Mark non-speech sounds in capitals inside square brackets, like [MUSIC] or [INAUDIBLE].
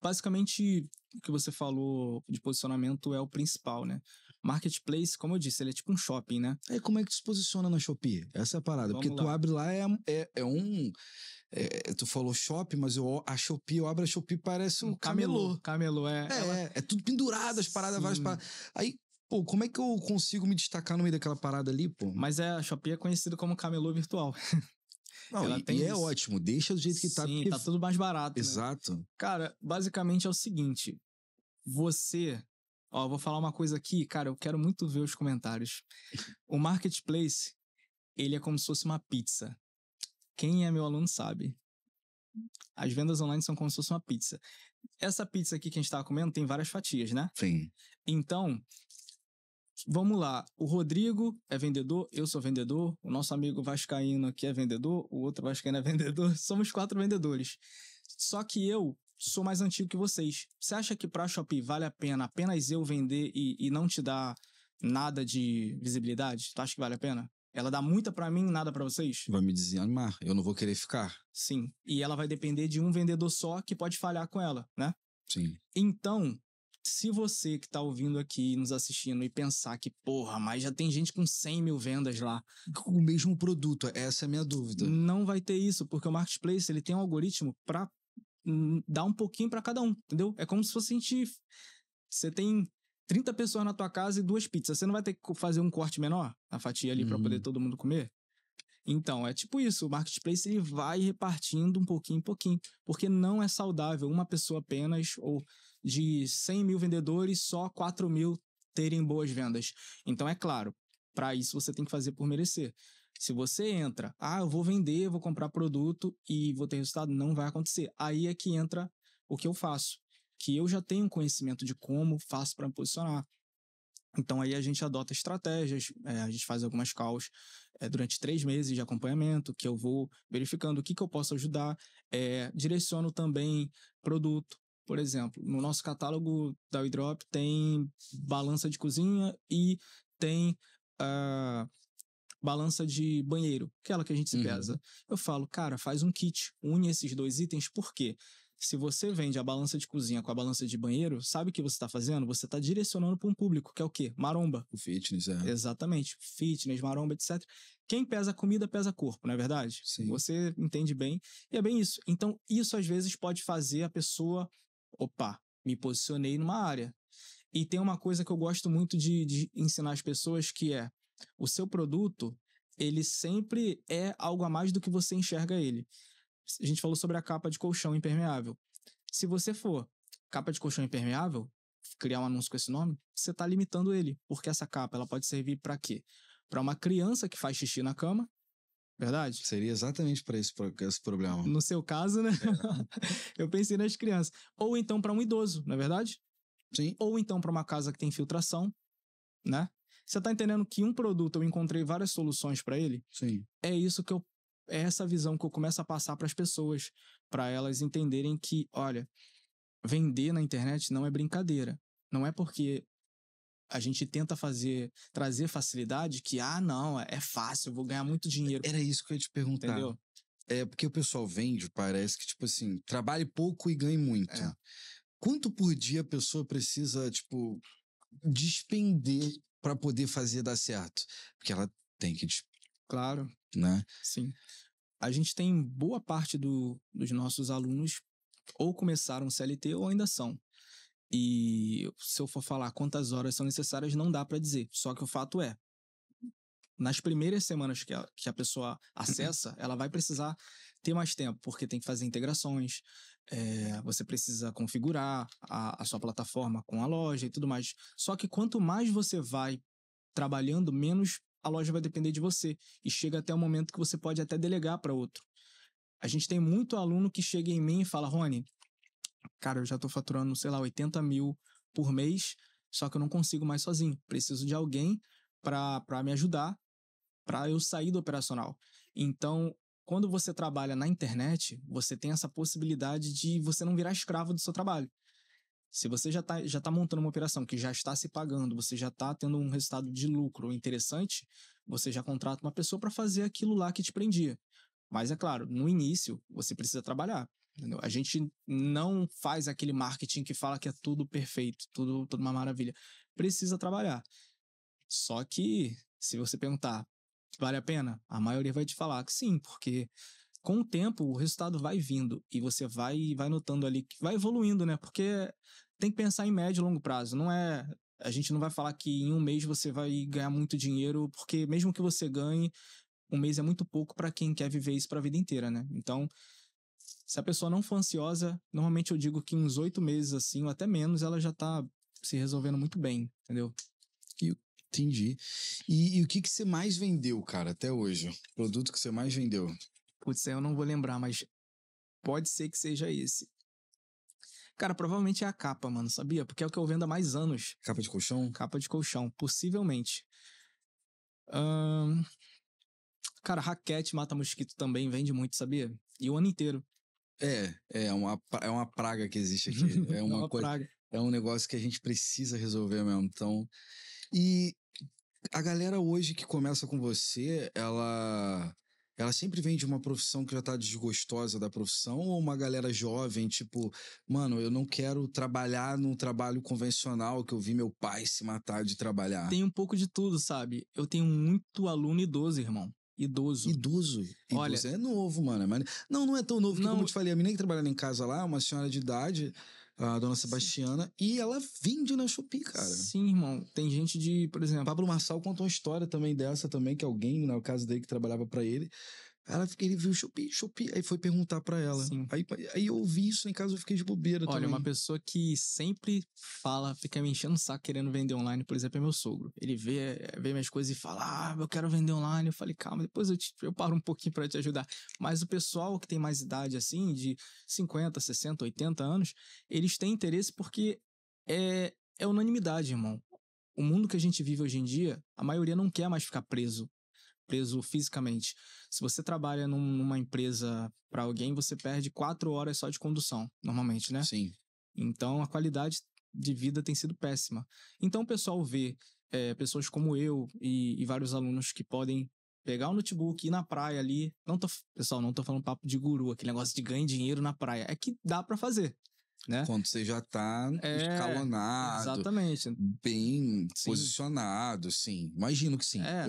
Basicamente, o que você falou de posicionamento é o principal, né? Marketplace, como eu disse, ele é tipo um shopping, né? É como é que tu se posiciona na Shopee? Essa é a parada. Vamos porque lá. tu abre lá, é, é, é um. É, é tu falou shopping, mas eu, a Shopee, eu abro a Shopee, parece um, um camelô. Camelô, é. É, ela... é, é, tudo pendurado, as paradas, Sim. várias paradas. Aí, Pô, como é que eu consigo me destacar no meio daquela parada ali, pô? Mas é, a Shopee é conhecida como camelô virtual. [LAUGHS] Não, ela e, tem e é ótimo, deixa do jeito que tá, Sim, tá. Porque... tá tudo mais barato. Né? Exato. Né? Cara, basicamente é o seguinte: você. Ó, vou falar uma coisa aqui, cara, eu quero muito ver os comentários. O marketplace, ele é como se fosse uma pizza. Quem é meu aluno sabe. As vendas online são como se fosse uma pizza. Essa pizza aqui que a gente estava comendo tem várias fatias, né? Sim. Então, Vamos lá. O Rodrigo é vendedor, eu sou vendedor, o nosso amigo Vascaíno aqui é vendedor, o outro Vascaíno é vendedor. [LAUGHS] Somos quatro vendedores. Só que eu sou mais antigo que vocês. Você acha que para a Shopee vale a pena apenas eu vender e, e não te dar nada de visibilidade? Tu acha que vale a pena? Ela dá muita para mim, nada para vocês? Vai me desanimar, eu não vou querer ficar. Sim. E ela vai depender de um vendedor só que pode falhar com ela, né? Sim. Então, se você que tá ouvindo aqui, nos assistindo e pensar que, porra, mas já tem gente com 100 mil vendas lá. Com o mesmo produto, essa é a minha dúvida. Não vai ter isso, porque o Marketplace ele tem um algoritmo pra hum, dar um pouquinho para cada um, entendeu? É como se fosse a gente. Você tem 30 pessoas na tua casa e duas pizzas. Você não vai ter que fazer um corte menor na fatia ali uhum. para poder todo mundo comer? Então, é tipo isso, o marketplace ele vai repartindo um pouquinho em pouquinho, porque não é saudável uma pessoa apenas ou de 100 mil vendedores, só 4 mil terem boas vendas. Então, é claro, para isso você tem que fazer por merecer. Se você entra, ah, eu vou vender, vou comprar produto e vou ter resultado, não vai acontecer. Aí é que entra o que eu faço, que eu já tenho conhecimento de como faço para posicionar. Então aí a gente adota estratégias, é, a gente faz algumas calls é, durante três meses de acompanhamento, que eu vou verificando o que, que eu posso ajudar, é, direciono também produto, por exemplo, no nosso catálogo da WeDrop tem balança de cozinha e tem uh, balança de banheiro, é aquela que a gente se uhum. pesa. Eu falo, cara, faz um kit, une esses dois itens, por quê? Se você vende a balança de cozinha com a balança de banheiro, sabe o que você está fazendo? Você está direcionando para um público, que é o quê? Maromba. O fitness, é. Exatamente. Fitness, maromba, etc. Quem pesa comida, pesa corpo, não é verdade? Sim. Você entende bem. E é bem isso. Então, isso às vezes pode fazer a pessoa opa, me posicionei numa área. E tem uma coisa que eu gosto muito de, de ensinar as pessoas que é o seu produto, ele sempre é algo a mais do que você enxerga ele. A gente falou sobre a capa de colchão impermeável. Se você for capa de colchão impermeável, criar um anúncio com esse nome, você está limitando ele, porque essa capa ela pode servir para quê? Para uma criança que faz xixi na cama, Verdade? Seria exatamente para esse, esse, problema. No seu caso, né? É. [LAUGHS] eu pensei nas crianças. Ou então para um idoso, não é verdade? Sim. Ou então para uma casa que tem filtração, né? Você está entendendo que um produto eu encontrei várias soluções para ele? Sim. É isso que eu é essa visão que eu começo a passar para as pessoas, para elas entenderem que, olha, vender na internet não é brincadeira. Não é porque a gente tenta fazer, trazer facilidade que, ah, não, é, é fácil, vou ganhar muito é, dinheiro. Era isso que eu ia te perguntar. Entendeu? É porque o pessoal vende, parece que, tipo assim, trabalhe pouco e ganhe muito. É. Quanto por dia a pessoa precisa, tipo, despender para poder fazer dar certo? Porque ela tem que. Claro. Né? Sim. A gente tem boa parte do, dos nossos alunos ou começaram CLT ou ainda são. E se eu for falar quantas horas são necessárias, não dá para dizer. Só que o fato é, nas primeiras semanas que a, que a pessoa uhum. acessa, ela vai precisar ter mais tempo, porque tem que fazer integrações, é, você precisa configurar a, a sua plataforma com a loja e tudo mais. Só que quanto mais você vai trabalhando, menos a loja vai depender de você. E chega até o um momento que você pode até delegar para outro. A gente tem muito aluno que chega em mim e fala: Rony, cara, eu já tô faturando, sei lá, 80 mil por mês, só que eu não consigo mais sozinho. Preciso de alguém para me ajudar, para eu sair do operacional. Então, quando você trabalha na internet, você tem essa possibilidade de você não virar escravo do seu trabalho. Se você já está já tá montando uma operação que já está se pagando, você já está tendo um resultado de lucro interessante, você já contrata uma pessoa para fazer aquilo lá que te prendia. Mas é claro, no início você precisa trabalhar. Entendeu? A gente não faz aquele marketing que fala que é tudo perfeito, tudo, tudo uma maravilha. Precisa trabalhar. Só que, se você perguntar, vale a pena? A maioria vai te falar que sim, porque com o tempo o resultado vai vindo e você vai vai notando ali que vai evoluindo, né? Porque tem que pensar em médio e longo prazo, não é a gente não vai falar que em um mês você vai ganhar muito dinheiro, porque mesmo que você ganhe, um mês é muito pouco para quem quer viver isso para a vida inteira, né? Então, se a pessoa não for ansiosa, normalmente eu digo que uns oito meses assim, ou até menos, ela já tá se resolvendo muito bem, entendeu? Eu Entendi. E, e, o que, que você mais vendeu, cara, até hoje? O produto que você mais vendeu? Putz, eu não vou lembrar, mas pode ser que seja esse. Cara, provavelmente é a capa, mano, sabia? Porque é o que eu vendo há mais anos. Capa de colchão? Capa de colchão, possivelmente. Cara, raquete mata mosquito também vende muito, sabia? E o ano inteiro. É, é, é uma, é uma praga que existe aqui. [LAUGHS] É, é uma, é uma coisa. Praga. É um negócio que a gente precisa resolver mesmo. Então. E a galera hoje que começa com você, ela. Ela sempre vem de uma profissão que já tá desgostosa da profissão, ou uma galera jovem, tipo, mano, eu não quero trabalhar num trabalho convencional que eu vi meu pai se matar de trabalhar. Tem um pouco de tudo, sabe? Eu tenho muito aluno idoso, irmão. Idoso. Idoso. Idoso. Olha, é novo, mano. não, não é tão novo. Não, como eu te falei, a menina que trabalhava em casa lá, uma senhora de idade, a dona Sebastiana, sim. e ela vende na Shopee, cara. Sim, irmão. Tem gente de, por exemplo. Pablo Marçal contou uma história também dessa, também, que alguém, no né, caso dele, que trabalhava para ele, ela fiquei, ele viu chupi, chupi. Aí foi perguntar para ela. Aí, aí eu ouvi isso em casa, eu fiquei de bobeira. Olha, também. uma pessoa que sempre fala, fica me enchendo o saco querendo vender online, por exemplo, é meu sogro. Ele vê, eh, vê minhas coisas e fala, ah, eu quero vender online. Eu falei, calma, depois eu, te, eu paro um pouquinho para te ajudar. Mas o pessoal que tem mais idade, assim, de 50, 60, 80 anos, eles têm interesse porque é, é unanimidade, irmão. O mundo que a gente vive hoje em dia, a maioria não quer mais ficar preso preso fisicamente. Se você trabalha num, numa empresa para alguém, você perde quatro horas só de condução, normalmente, né? Sim. Então a qualidade de vida tem sido péssima. Então o pessoal vê é, pessoas como eu e, e, vários alunos que podem pegar o notebook e ir na praia ali. Não tô, pessoal, não tô falando papo de guru, aquele negócio de ganhar dinheiro na praia. É que dá para fazer. Né? Quando você já tá é, escalonado. Exatamente. Bem sim. posicionado, sim. Imagino que sim. É,